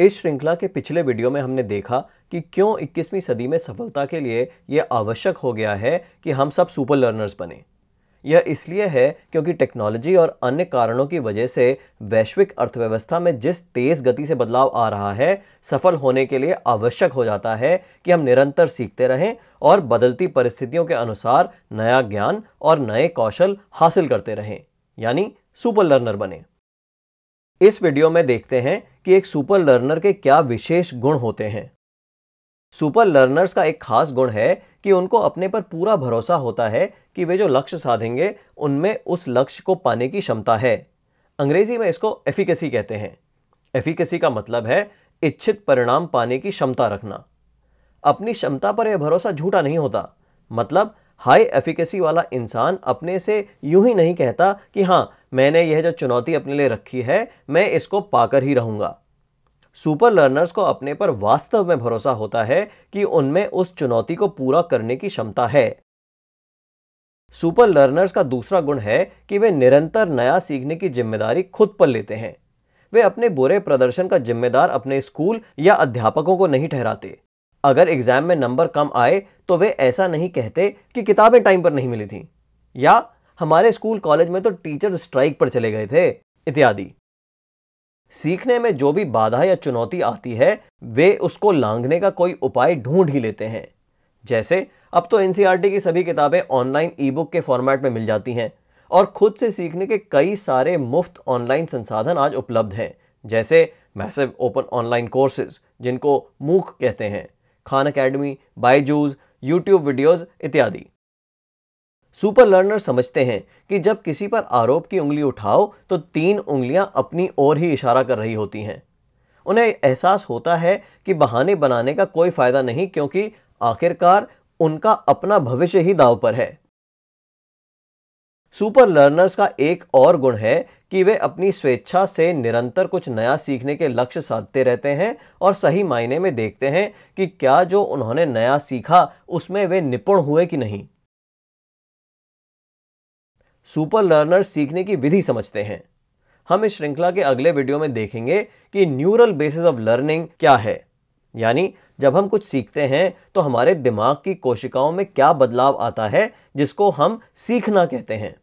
इस श्रृंखला के पिछले वीडियो में हमने देखा कि क्यों 21वीं सदी में सफलता के लिए यह आवश्यक हो गया है कि हम सब सुपर लर्नर्स बने यह इसलिए है क्योंकि टेक्नोलॉजी और अन्य कारणों की वजह से वैश्विक अर्थव्यवस्था में जिस तेज़ गति से बदलाव आ रहा है सफल होने के लिए आवश्यक हो जाता है कि हम निरंतर सीखते रहें और बदलती परिस्थितियों के अनुसार नया ज्ञान और नए कौशल हासिल करते रहें यानी सुपर लर्नर बने इस वीडियो में देखते हैं कि एक सुपर लर्नर के क्या विशेष गुण होते हैं सुपर लर्नर्स का एक खास गुण है कि उनको अपने पर पूरा भरोसा होता है कि वे जो लक्ष्य साधेंगे उनमें उस लक्ष्य को पाने की क्षमता है अंग्रेजी में इसको एफिकेसी कहते हैं एफिकेसी का मतलब है इच्छित परिणाम पाने की क्षमता रखना अपनी क्षमता पर यह भरोसा झूठा नहीं होता मतलब हाई एफिकेसी वाला इंसान अपने से यूं ही नहीं कहता कि हाँ मैंने यह जो चुनौती अपने लिए रखी है मैं इसको पाकर ही रहूंगा सुपर लर्नर्स को अपने पर वास्तव में भरोसा होता है कि उनमें उस चुनौती को पूरा करने की क्षमता है सुपर लर्नर्स का दूसरा गुण है कि वे निरंतर नया सीखने की जिम्मेदारी खुद पर लेते हैं वे अपने बुरे प्रदर्शन का जिम्मेदार अपने स्कूल या अध्यापकों को नहीं ठहराते अगर एग्ज़ाम में नंबर कम आए तो वे ऐसा नहीं कहते कि किताबें टाइम पर नहीं मिली थी या हमारे स्कूल कॉलेज में तो टीचर स्ट्राइक पर चले गए थे इत्यादि सीखने में जो भी बाधा या चुनौती आती है वे उसको लांघने का कोई उपाय ढूंढ ही लेते हैं जैसे अब तो एनसीईआरटी e की सभी किताबें ऑनलाइन ई बुक के फॉर्मेट में मिल जाती हैं और खुद से सीखने के कई सारे मुफ्त ऑनलाइन संसाधन आज उपलब्ध हैं जैसे मैसिव ओपन ऑनलाइन कोर्सेज जिनको मूक कहते हैं Khan academy Byju's YouTube videos इत्यादि सुपर लर्नर समझते हैं कि जब किसी पर आरोप की उंगली उठाओ तो तीन उंगलियां अपनी ओर ही इशारा कर रही होती हैं उन्हें एहसास होता है कि बहाने बनाने का कोई फ़ायदा नहीं क्योंकि आखिरकार उनका अपना भविष्य ही दाव पर है सुपर लर्नर्स का एक और गुण है कि वे अपनी स्वेच्छा से निरंतर कुछ नया सीखने के लक्ष्य साधते रहते हैं और सही मायने में देखते हैं कि क्या जो उन्होंने नया सीखा उसमें वे निपुण हुए कि नहीं सुपर लर्नर सीखने की विधि समझते हैं हम इस श्रृंखला के अगले वीडियो में देखेंगे कि न्यूरल बेसिस ऑफ लर्निंग क्या है यानी जब हम कुछ सीखते हैं तो हमारे दिमाग की कोशिकाओं में क्या बदलाव आता है जिसको हम सीखना कहते हैं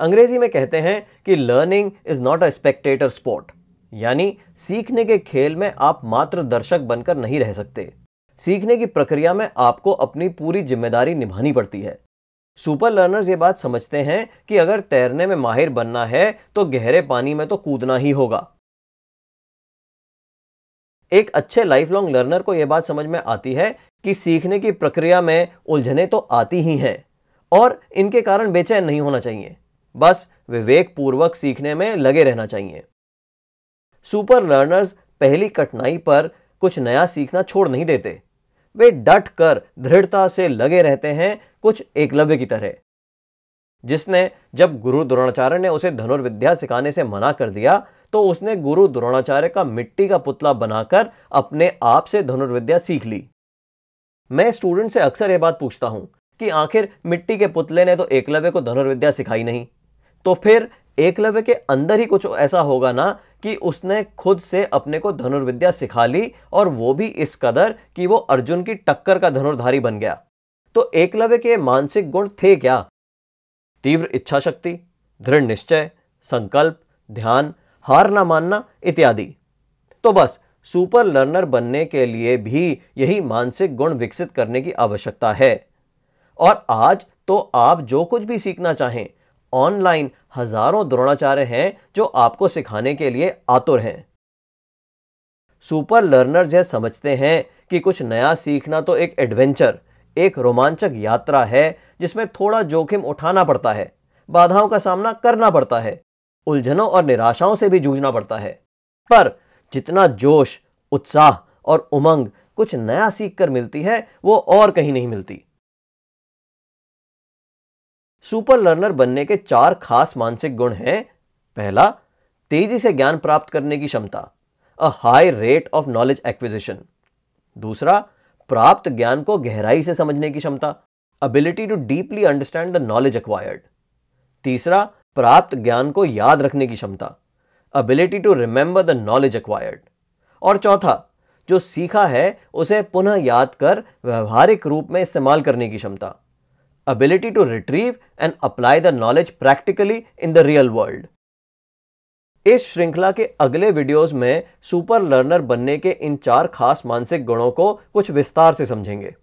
अंग्रेजी में कहते हैं कि learning is not a spectator sport यानी सीखने के खेल में आप मात्र दर्शक बनकर नहीं रह सकते सीखने की प्रक्रिया में आपको अपनी पूरी जिम्मेदारी निभानी पड़ती है सुपर लर्नर्स ये बात समझते हैं कि अगर तैरने में माहिर बनना है तो गहरे पानी में तो कूदना ही होगा एक अच्छे लाइफ लॉन्ग लर्नर को यह बात समझ में आती है कि सीखने की प्रक्रिया में उलझने तो आती ही हैं और इनके कारण बेचैन नहीं होना चाहिए बस विवेक पूर्वक सीखने में लगे रहना चाहिए सुपर लर्नर्स पहली कठिनाई पर कुछ नया सीखना छोड़ नहीं देते वे डट कर दृढ़ता से लगे रहते हैं कुछ एकलव्य की तरह जिसने जब गुरु द्रोणाचार्य ने उसे धनुर्विद्या सिखाने से मना कर दिया तो उसने गुरु द्रोणाचार्य का मिट्टी का पुतला बनाकर अपने आप से धनुर्विद्या सीख ली मैं स्टूडेंट से अक्सर यह बात पूछता हूं कि आखिर मिट्टी के पुतले ने तो एकलव्य को धनुर्विद्या सिखाई नहीं तो फिर एकलव्य के अंदर ही कुछ ऐसा होगा ना कि उसने खुद से अपने को धनुर्विद्या सिखा ली और वो भी इस कदर कि वो अर्जुन की टक्कर का धनुर्धारी बन गया तो एकलव्य के मानसिक गुण थे क्या तीव्र इच्छा शक्ति दृढ़ निश्चय संकल्प ध्यान हार ना मानना इत्यादि तो बस सुपर लर्नर बनने के लिए भी यही मानसिक गुण विकसित करने की आवश्यकता है और आज तो आप जो कुछ भी सीखना चाहें ऑनलाइन हजारों द्रोणाचार्य हैं जो आपको सिखाने के लिए आतुर हैं सुपर लर्नर्स यह समझते हैं कि कुछ नया सीखना तो एक एडवेंचर एक रोमांचक यात्रा है जिसमें थोड़ा जोखिम उठाना पड़ता है बाधाओं का सामना करना पड़ता है उलझनों और निराशाओं से भी जूझना पड़ता है पर जितना जोश उत्साह और उमंग कुछ नया सीख कर मिलती है वो और कहीं नहीं मिलती सुपर लर्नर बनने के चार खास मानसिक गुण हैं पहला तेजी से ज्ञान प्राप्त करने की क्षमता a high rate of knowledge acquisition दूसरा प्राप्त ज्ञान को गहराई से समझने की क्षमता ability to deeply understand the knowledge acquired तीसरा प्राप्त ज्ञान को याद रखने की क्षमता ability to remember the knowledge acquired और चौथा जो सीखा है उसे पुनः याद कर व्यवहारिक रूप में इस्तेमाल करने की क्षमता ability to retrieve and apply the knowledge practically in the real world. इस श्रृंखला के अगले वीडियोस में सुपर लर्नर बनने के इन चार खास मानसिक गुणों को कुछ विस्तार से समझेंगे